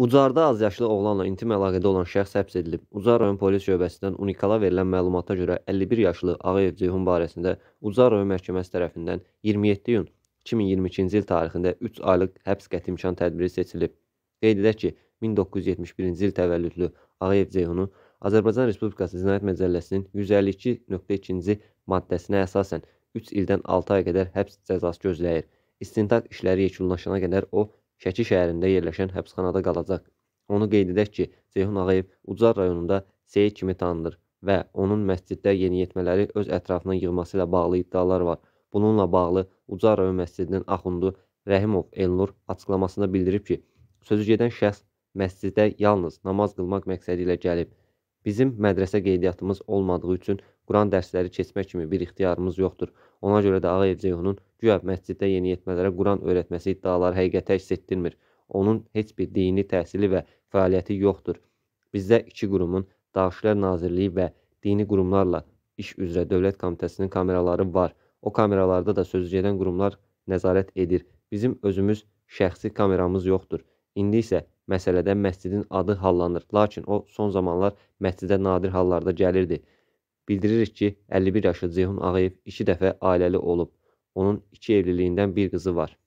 Ucarda azyaşlı oğlanla intim əlaqədə olan şəxs həbs edilib. Ucar rayon polis şöbəsindən Unikala verilən məlumata görə 51 yaşlı Ağayev Ceyhun barəsində Ucar rayon məhkəməsi tərəfindən 27 iyun 2022-ci il tarixində 3 aylıq həbs qəti imkan tədbiri seçilib. Qeyd edək ki, 1971-ci il təvəllüdlü Ağayev Ceyhunu Azərbaycan Respublikası Cinayət Məcəlləsinin 152.2-ci maddəsinə əsasən 3 ildən 6 ay qədər həbs cəzası gözləyir. İstintaq işləri yekunlaşana qədər o Şəki şəhərində yerləşən həbsxanada qalacaq. Onu qeyd edək ki, Ceyhun Ağayev Ucar rayonunda Seyid kimi tanınır və onun məsciddə yeniyetmələri öz ətrafına yığması ilə bağlı iddialar var. Bununla bağlı Ucar rayon məscidinin axundu Rəhimov Elnur açıqlamasında bildirib ki, sözü gedən şəxs məsciddə yalnız namaz qılmaq məqsədi ilə gəlib. Bizim mədrəsə qeydiyyatımız olmadığı üçün Quran dərsləri keçmək kimi bir ixtiyarımız yoxdur. Ona görə də Ağayev Ceyhunun güya məsciddə yeniyetmələrə Quran öyrətməsi iddiaları həqiqətə əks etdirmir. Onun heç bir dini təhsili və fəaliyyəti yoxdur. Bizdə iki qurumun Daxillər Nazirliyi və dini qurumlarla iş üzrə Dövlət Komitəsinin kameraları var. O kameralarda da sözü gedən qurumlar nəzarət edir. Bizim özümüz şəxsi kameramız yoxdur. İndi isə məsələdə məscidin adı hallanır. Lakin o son zamanlar məscidə nadir hallarda gəlirdi. Bildiririk ki, 51 yaşlı Ceyhun Ağayev iki dəfə ailəli olub. Onun iki evliliyindən bir qızı var.